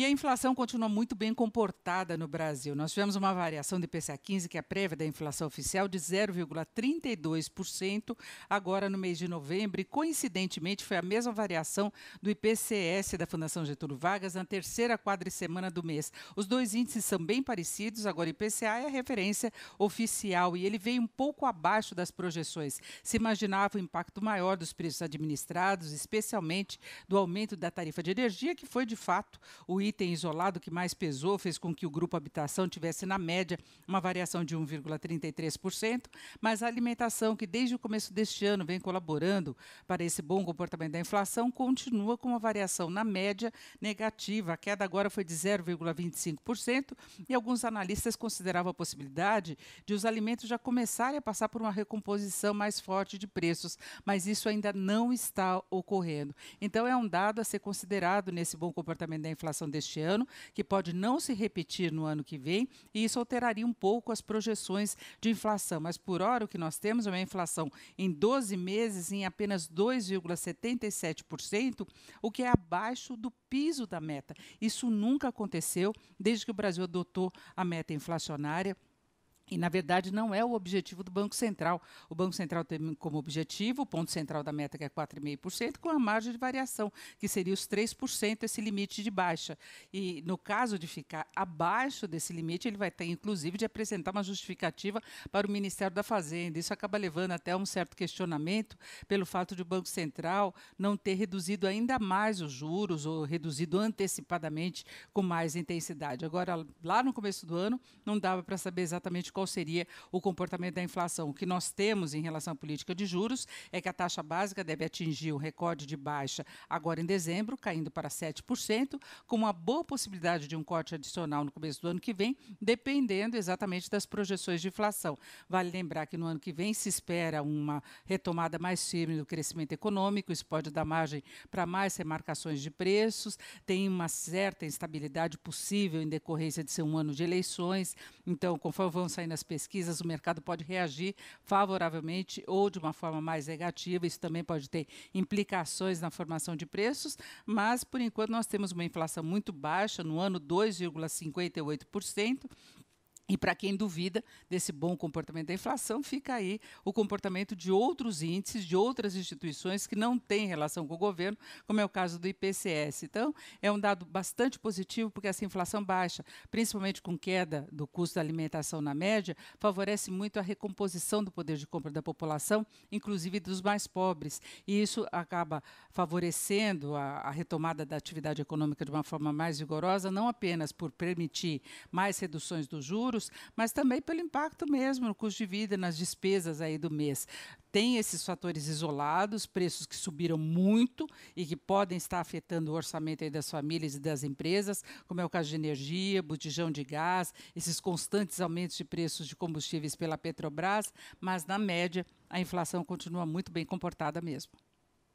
E a inflação continua muito bem comportada no Brasil. Nós tivemos uma variação do IPCA 15, que é a prévia da inflação oficial, de 0,32% agora no mês de novembro. E, coincidentemente, foi a mesma variação do IPCS da Fundação Getúlio Vargas na terceira quadricemana do mês. Os dois índices são bem parecidos. Agora, o IPCA é a referência oficial e ele veio um pouco abaixo das projeções. Se imaginava o um impacto maior dos preços administrados, especialmente do aumento da tarifa de energia, que foi, de fato, o item isolado que mais pesou fez com que o grupo habitação tivesse, na média, uma variação de 1,33%, mas a alimentação, que desde o começo deste ano vem colaborando para esse bom comportamento da inflação, continua com uma variação, na média, negativa. A queda agora foi de 0,25% e alguns analistas consideravam a possibilidade de os alimentos já começarem a passar por uma recomposição mais forte de preços, mas isso ainda não está ocorrendo. Então, é um dado a ser considerado nesse bom comportamento da inflação deste ano, que pode não se repetir no ano que vem, e isso alteraria um pouco as projeções de inflação. Mas por hora, o que nós temos é uma inflação em 12 meses em apenas 2,77%, o que é abaixo do piso da meta. Isso nunca aconteceu desde que o Brasil adotou a meta inflacionária e, na verdade, não é o objetivo do Banco Central. O Banco Central tem como objetivo o ponto central da meta, que é 4,5%, com a margem de variação, que seria os 3%, esse limite de baixa. E, no caso de ficar abaixo desse limite, ele vai ter, inclusive, de apresentar uma justificativa para o Ministério da Fazenda. Isso acaba levando até um certo questionamento pelo fato de o Banco Central não ter reduzido ainda mais os juros ou reduzido antecipadamente com mais intensidade. Agora, lá no começo do ano, não dava para saber exatamente como qual seria o comportamento da inflação. O que nós temos em relação à política de juros é que a taxa básica deve atingir o recorde de baixa agora em dezembro, caindo para 7%, com uma boa possibilidade de um corte adicional no começo do ano que vem, dependendo exatamente das projeções de inflação. Vale lembrar que no ano que vem se espera uma retomada mais firme do crescimento econômico, isso pode dar margem para mais remarcações de preços, tem uma certa instabilidade possível em decorrência de ser um ano de eleições, então, conforme vão saindo nas pesquisas, o mercado pode reagir favoravelmente ou de uma forma mais negativa. Isso também pode ter implicações na formação de preços, mas por enquanto nós temos uma inflação muito baixa, no ano 2,58%. E para quem duvida desse bom comportamento da inflação, fica aí o comportamento de outros índices, de outras instituições que não têm relação com o governo, como é o caso do IPCS. Então, é um dado bastante positivo, porque essa inflação baixa, principalmente com queda do custo da alimentação na média, favorece muito a recomposição do poder de compra da população, inclusive dos mais pobres. E isso acaba favorecendo a, a retomada da atividade econômica de uma forma mais vigorosa, não apenas por permitir mais reduções dos juros, juros, mas também pelo impacto mesmo no custo de vida, nas despesas aí do mês. Tem esses fatores isolados, preços que subiram muito e que podem estar afetando o orçamento aí das famílias e das empresas, como é o caso de energia, botijão de gás, esses constantes aumentos de preços de combustíveis pela Petrobras, mas na média a inflação continua muito bem comportada mesmo.